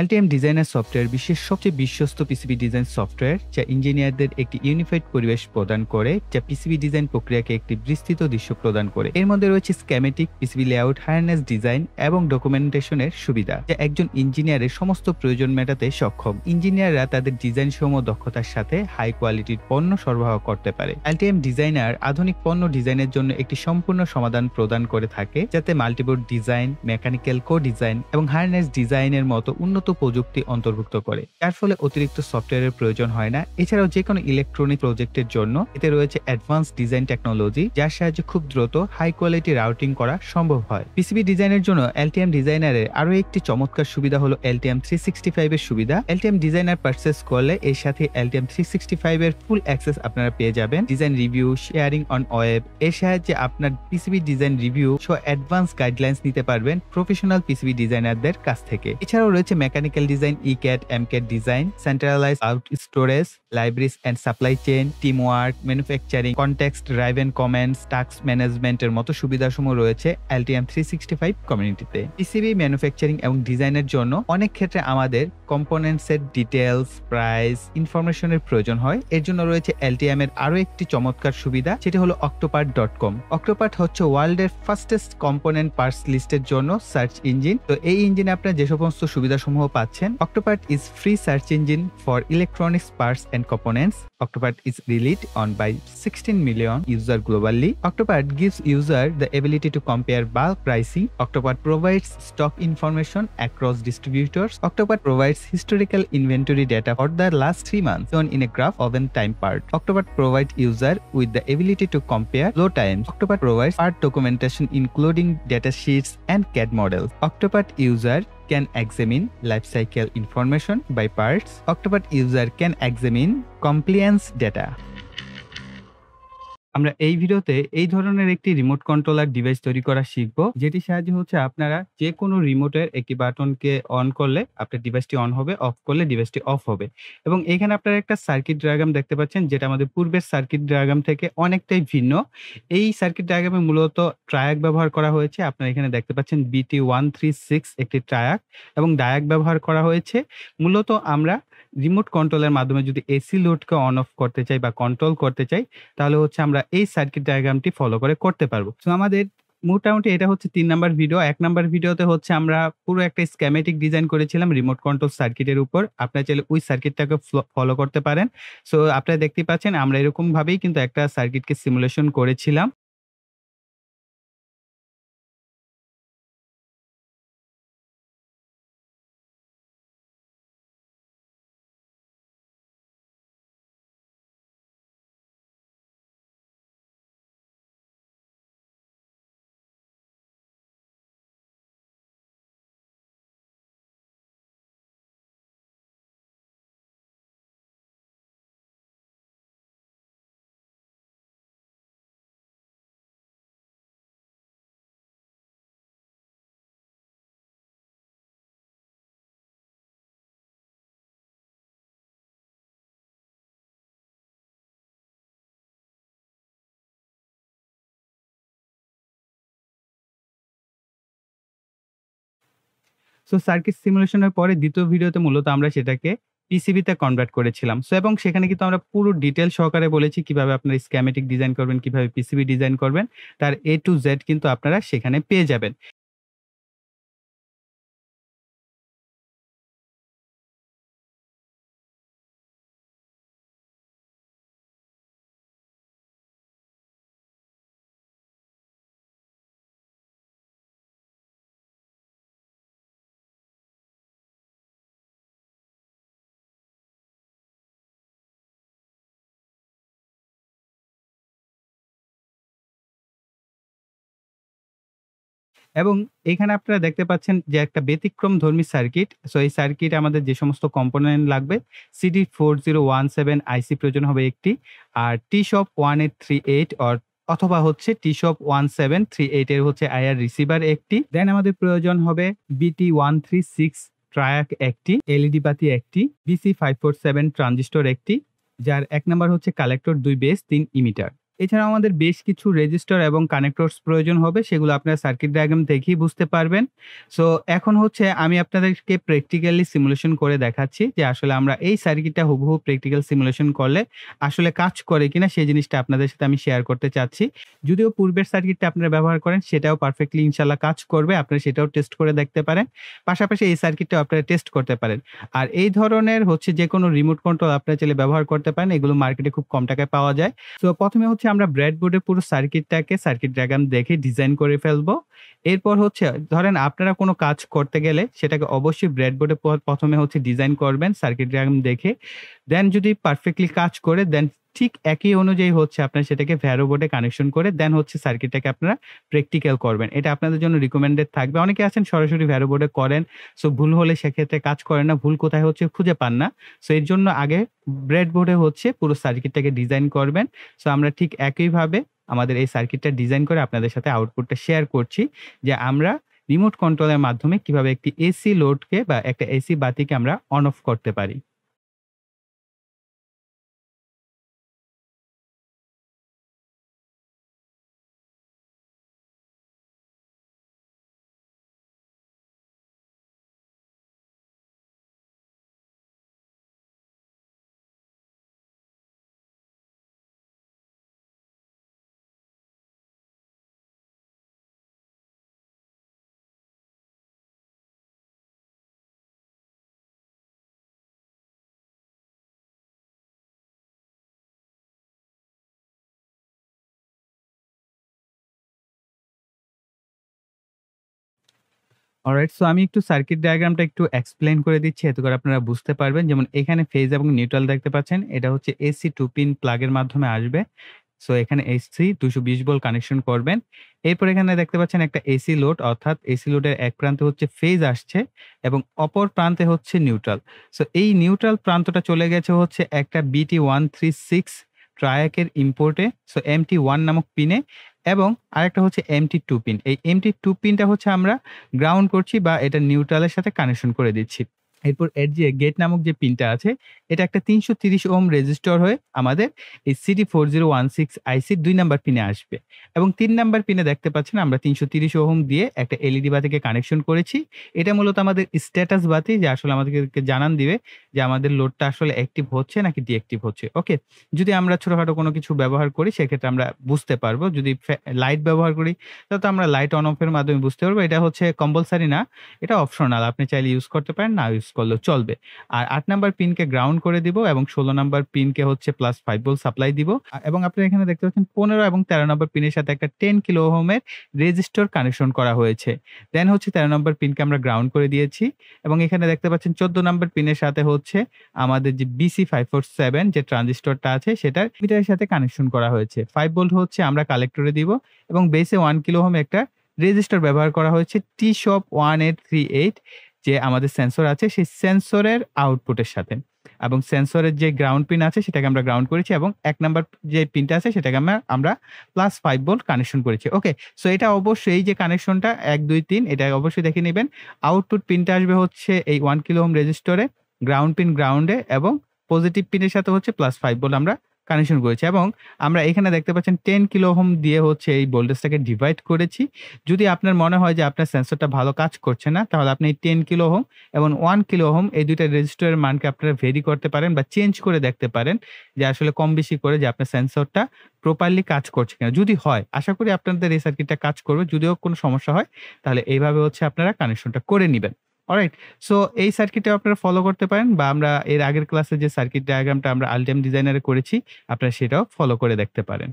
LTM designer software বিশ্বের সবচেয়ে বিশ্বস্ত পিসিবি ডিজাইন সফটওয়্যার যা ইঞ্জিনিয়ারদের একটি ইউনিফাইড পরিবেশ প্রদান করে যা পিসিবি ডিজাইন প্রক্রিয়াকে একটি বিস্তৃত দৃশ্য প্রদান করে এর মধ্যে রয়েছে schematic PCB layout harness design এবং ডকুমেন্টেশনের সুবিধা যা একজন ইঞ্জিনিয়ারের সমস্ত প্রয়োজন মেটাতে সক্ষম ইঞ্জিনিয়াররা তাদের ডিজাইন সমূহ দক্ষতার সাথে হাই কোয়ালিটির পণ্য সরবরাহ করতে পারে এলটিএম ডিজাইনার আধুনিক পণ্য ডিজাইনের জন্য একটি সম্পূর্ণ সমাধান প্রদান করে থাকে যাতে multiboard design mechanical co design এবং হায়ারনেস ডিজাইনের মতো উন্নত উন্নত প্রযুক্তি অন্তর্ভুক্ত করে যার ফলে অতিরিক্ত সফটওয়্যারের প্রয়োজন হয় না এছাড়াও যে কোনো ইলেকট্রনিক প্রজেক্টের জন্য এতে রয়েছে অ্যাডভান্স ডিজাইন টেকনোলজি যার সাহায্যে খুব দ্রুত হাই কোয়ালিটি রাউটিং করা সম্ভব হয় পিসিবি ডিজাইনের জন্য এলটিএম ডিজাইনারের আরও একটি চমৎকার সুবিধা হলো এলটিএম থ্রি সিক্সটি ফাইভের সুবিধা এলটিএম ডিজাইনার পারচেস করলে এর সাথে এলটিএম থ্রি সিক্সটি ফাইভ এর ফুল অ্যাক্সেস আপনারা পেয়ে যাবেন design review sharing on web এর সাহায্যে আপনার পিসিবি ডিজাইন রিভিউ সহ অ্যাডভান্স গাইডলাইন্স নিতে পারবেন প্রফেশনাল পিসিবি ডিজাইনারদের কাছ থেকে এছাড়াও রয়েছে mechanical design E CAD M CAD design centralize out storage libraries and supply chain team work manufacturing context drive and comments task ম্যানেজমেন্টের মতো সুবিধাসমূহ রয়েছে এলটিএম থ্রি সিক্সটি ফাইভ কমিউনিটিতে পিসিবি ম্যানুফ্যাকচারিং এবং ডিজাইনের জন্য অনেক ক্ষেত্রে আমাদের কম্পোনেন্টসের ডিটেলস প্রাইস ইনফরমেশনের প্রয়োজন হয় এর জন্য রয়েছে এলটিএম এর আরও একটি চমৎকার সুবিধা সেটি হলো অক্টোপার্ট ডট কম অক্টোপার্ট হচ্ছে ওয়ার্ল্ডের ফার্স্টেস্ট কম্পোনেন্ট পার্টস লিস্টের জন্য সার্চ ইঞ্জিন তো এই ইঞ্জিনে আপনার যে সমস্ত সুবিধাসমূহ পাচ্ছেন Octopart is free search engine for electronics parts and components Octopart is relied on by sixteen million user globally Octopart gives user the ability to compare bulk pricing Octopart provides stock information across distributor Octopart provide provides historical inventory data for the last three months shown in a graph of an time part. Octopart provides user with the ability to compare flow times. Octopart provides part documentation including data sheets and CAD models. Octopart user can examine lifecycle information by parts. Octopart user can examine compliance data. আমরা এই ভিডিওতে এই ধরনের একটি remote controller device তৈরি করা শিখব যেটি সাহায্যে হচ্ছে আপনারা যে কোনো রিমোটের একটি বাটনকে অন করলে আপনার ডিভাইসটি অন হবে অফ করলে ডিভাইসটি অফ হবে এবং এখানে আপনারা একটা সার্কিট ড্রাগাম দেখতে পাচ্ছেন যেটা আমাদের পূর্বের সার্কিট ড্রাগাম থেকে অনেকটাই ভিন্ন এই সার্কিট ড্রাগামে মূলত ট্রায়াক ব্যবহার করা হয়েছে আপনারা এখানে দেখতে পাচ্ছেন বিটি ওয়ান থ্রি সিক্স একটি ট্রায়াক এবং ডায়াক ব্যবহার করা হয়েছে মূলত আমরা রিমোট কন্ট্রোলের মাধ্যমে যদি এসি লোডকে অন অফ করতে চাই বা কন্ট্রোল করতে চাই তাহলে হচ্ছে আমরা এই সার্কিট ডায়াগ্রামটি ফলো করে করতে পারবো তো আমাদের মোটামুটি এটা হচ্ছে তিন নাম্বার ভিডিও এক নাম্বার ভিডিওতে হচ্ছে আমরা পুরো একটা স্ক্যামেটিক ডিজাইন করেছিলাম রিমোট কন্ট্রোল সার্কিটের উপর আপনার চাইলে ওই সার্কিটটাকে ফলো করতে পারেন সো আপনারা দেখতে পাচ্ছেন আমরা এরকমভাবেই কিন্তু একটা সার্কিটকে সিমুলেশন করেছিলাম সো সার্কিট সিমুলেশনের পরে দ্বিতীয় ভিডিওতে মূলত আমরা সেটাকে পিসিবিতে কনভার্ট করেছিলাম সো এবং সেখানে কিন্তু আমরা পুরো ডিটেল সহকারে বলেছি কিভাবে আপনার স্ক্যামেটিক ডিজাইন করবেন কিভাবে পিসিবি ডিজাইন করবেন তার এ টু জেড কিন্তু আপনারা সেখানে পেয়ে যাবেন এবং এখানে আপনারা দেখতে পাচ্ছেন যে একটা ব্যতিক্রম ধর্মী সার্কিট সো এই সার্কিট আমাদের যে সমস্ত কম্পোনেন্ট লাগবে CD four zero one seven IC প্রয়োজন হবে একটি আর TSOP one eight three eight or অথবা হচ্ছে TSOP one seven three eight এর হচ্ছে আইআর রিসিভার একটি দেন আমাদের প্রয়োজন হবে BT one three six triac একটি এলইডি e বাতি একটি BC five four seven transistor একটি যার এক নাম্বার হচ্ছে কালেক্টর দুই বেস তিন ইমিটার এছাড়া আমাদের বেশ কিছু রেজিস্টার এবং কানেক্টরস প্রয়োজন হবে সেগুলো আপনারা সার্কিট ডায়াগ্রাম দেখেই বুঝতে পারবেন সো এখন হচ্ছে আমি আপনাদেরকে প্র্যাকটিক্যালি সিমুলেশন করে দেখাচ্ছি যে আসলে আমরা এই সার্কিটটা হুবহু প্র্যাকটিক্যাল সিমুলেশন করলে আসলে কাজ করে কিনা সেই জিনিসটা আপনাদের সাথে আমি শেয়ার করতে চাচ্ছি যদিও পূর্বের সার্কিটটা আপনারা ব্যবহার করেন সেটাও পারফেক্টলি ইনশাল্লাহ কাজ করবে আপনারা সেটাও টেস্ট করে দেখতে পারেন পাশাপাশি এই সার্কিটটাও আপনারা টেস্ট করতে পারেন আর এই ধরনের হচ্ছে যে কোনো রিমোট কন্ট্রোল আপনারা চাইলে ব্যবহার করতে পারেন এগুলো মার্কেটে খুব কম টাকায় পাওয়া যায় তো প্রথমে হচ্ছে হচ্ছে আমরা ব্রেডবোর্ডে পুরো সার্কিটটাকে সার্কিট ডায়াগ্রাম দেখে ডিজাইন করে ফেলবো এরপর হচ্ছে ধরেন আপনারা কোনো কাজ করতে গেলে সেটাকে অবশ্যই ব্রেডবোর্ডে প্রথমে হচ্ছে ডিজাইন করবেন সার্কিট ডায়াগ্রাম দেখে দেন যদি পারফেক্টলি কাজ করে দেন ঠিক একই অনুযায়ী হচ্ছে আপনার সেটাকে ভ্যারো বোর্ডে কানেকশন করে দেন হচ্ছে সার্কিটটাকে আপনারা প্র্যাকটিক্যাল করবেন এটা আপনাদের জন্য রিকমেন্ডেড থাকবে অনেকে আছেন সরাসরি ভ্যারো বোর্ডে করেন সো ভুল হলে সেক্ষেত্রে কাজ করেন না ভুল কোথায় হচ্ছে খুঁজে পান না সো এর জন্য আগে ব্রেড বোর্ডে হচ্ছে পুরো সার্কিটটাকে ডিজাইন করবেন সো আমরা ঠিক একইভাবে আমাদের এই সার্কিটটা ডিজাইন করে আপনাদের সাথে আউটপুটটা শেয়ার করছি যে আমরা রিমোট কন্ট্রোলের মাধ্যমে কিভাবে একটি এসি লোডকে বা একটা এসি বাতিকে আমরা অন অফ করতে পারি অলরাইট সো আমি একটু সার্কিট ডায়াগ্রামটা একটু এক্সপ্লেন করে দিচ্ছি এতে করে আপনারা বুঝতে পারবেন যেমন এখানে ফেজ এবং নিউট্রাল দেখতে পাচ্ছেন এটা হচ্ছে এসি টু পিন প্লাগের মাধ্যমে আসবে সো এখানে এসি দুশো বিশ বল কানেকশন করবেন এরপর এখানে দেখতে পাচ্ছেন একটা এসি লোড অর্থাৎ এসি লোডের এক প্রান্তে হচ্ছে ফেজ আসছে এবং অপর প্রান্তে হচ্ছে নিউট্রাল সো এই নিউট্রাল প্রান্তটা চলে গেছে হচ্ছে একটা বিটি ওয়ান থ্রি সিক্স ট্রায়াকের ইম্পোর্টে সো টি ওয়ান নামক পিনে এবং আরেকটা হচ্ছে এমটি টু পিন এই এমটি টু পিনটা হচ্ছে আমরা গ্রাউন্ড করছি বা এটা নিউট্রালের সাথে কানেকশন করে দিচ্ছি এরপর এর যে গেট নামক যে পিনটা আছে এটা একটা তিনশো তিরিশ ওম রেজিস্টার হয়ে আমাদের এই CT four zero one six আইসির দুই নাম্বার পিনে আসবে এবং তিন নাম্বার পিনে দেখতে পাচ্ছেন আমরা তিনশো তিরিশ ওহম দিয়ে একটা এলইডি e বাতিকে কানেকশন করেছি এটা মূলত আমাদের স্ট্যাটাস বাতি যে আসলে আমাদেরকে জানান দিবে যে আমাদের লোডটা আসলে অ্যাক্টিভ হচ্ছে নাকি ডিঅ্যাক্টিভ হচ্ছে ওকে যদি আমরা ছোটোখাটো কোনো কিছু ব্যবহার করি সেক্ষেত্রে আমরা বুঝতে পারবো যদি লাইট ব্যবহার করি তা তো আমরা লাইট অন অফের মাধ্যমে বুঝতে পারবো এটা হচ্ছে কম্পালসারি না এটা অপশনাল আপনি চাইলে ইউজ করতে পারেন না ইউজ করলেও চলবে আর আট নাম্বার পিনকে গ্রাউন্ড করে দিব এবং ষোলো নাম্বার পিনকে হচ্ছে প্লাস ফাইভ ভোল্ট সাপ্লাই দিব এবং আপনারা এখানে দেখতে পাচ্ছেন পনেরো এবং তেরো নম্বর পিনের সাথে একটা টেন কিলো হোমের রেজিস্টর কানেকশন করা হয়েছে দেন হচ্ছে তেরো নম্বর পিনকে আমরা গ্রাউন্ড করে দিয়েছি এবং এখানে দেখতে পাচ্ছেন চোদ্দ নম্বর পিনের সাথে হচ্ছে আমাদের যে বিসি ফাইভ ফোর সেভেন যে ট্রানজিস্টরটা আছে সেটা মিটারের সাথে কানেকশন করা হয়েছে ফাইভ ভোল্ট হচ্ছে আমরা কালেক্টরে দিব এবং বেসে ওয়ান কিলো হোম একটা রেজিস্টার ব্যবহার করা হয়েছে TSOP one eight three eight যে আমাদের সেন্সর আছে সেই সেন্সরের আউটপুটের সাথে এবং সেন্সরের যে গ্রাউন্ড পিন আছে সেটাকে আমরা গ্রাউন্ড করেছি এবং এক নাম্বার যে পিনটা আছে সেটাকে আমরা আমরা প্লাস ফাইভ বোল্ট কানেকশন করেছি ওকে সো এটা অবশ্যই যে কানেকশনটা এক দুই তিন এটা অবশ্যই দেখে নেবেন আউটপুট পিনটা আসবে হচ্ছে এই ওয়ান কিলো হোম রেজিস্টরে গ্রাউন্ড পিন গ্রাউন্ডে এবং পজিটিভ পিনের সাথে হচ্ছে প্লাস ফাইভ বোল্ট আমরা কানেকশন করেছি এবং আমরা এখানে দেখতে পাচ্ছেন টেন কিলো হোম দিয়ে হচ্ছে এই ভোল্টেজটাকে ডিভাইড করেছি যদি আপনার মনে হয় যে আপনার সেন্সরটা ভালো কাজ করছে না তাহলে আপনি এই টেন কিলো হোম এবং ওয়ান কিলো হোম এই দুইটা রেজিস্টারের মানকে আপনারা ভেরি করতে পারেন বা চেঞ্জ করে দেখতে পারেন যে আসলে কম বেশি করে যে আপনার সেন্সরটা প্রপারলি কাজ করছে কিনা যদি হয় আশা করি আপনাদের এই সার্কিটটা কাজ করবে যদিও কোনো সমস্যা হয় তাহলে এইভাবে হচ্ছে আপনারা কানেকশনটা করে নেবেন অলরাইট সো এই সার্কিটে আপনারা ফলো করতে পারেন বা আমরা এর আগের ক্লাসে যে সার্কিট ডায়াগ্রামটা আমরা আলটিম ডিজাইনারে করেছি আপনারা সেটাও ফলো করে দেখতে পারেন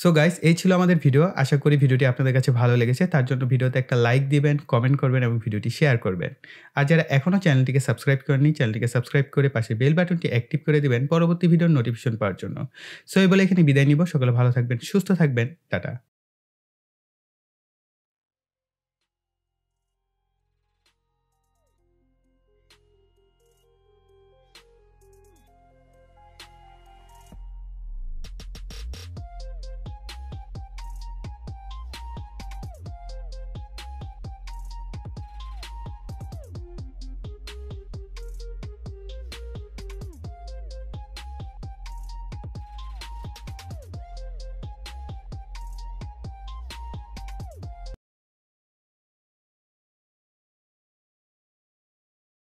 সো গাইস এই ছিল আমাদের ভিডিও আশা করি ভিডিওটি আপনাদের কাছে ভালো লেগেছে তার জন্য ভিডিওতে একটা লাইক দিবেন কমেন্ট করবেন এবং ভিডিওটি শেয়ার করবেন আর যারা এখনও চ্যানেলটিকে সাবস্ক্রাইব করেনি চ্যানেলটিকে সাবস্ক্রাইব করে পাশে বেল বাটনটি অ্যাক্টিভ করে দিবেন পরবর্তী ভিডিওর নোটিফিকেশন পাওয়ার জন্য সো এই বলে এখানে বিদায় নিব সকলে ভালো থাকবেন সুস্থ থাকবেন টাটা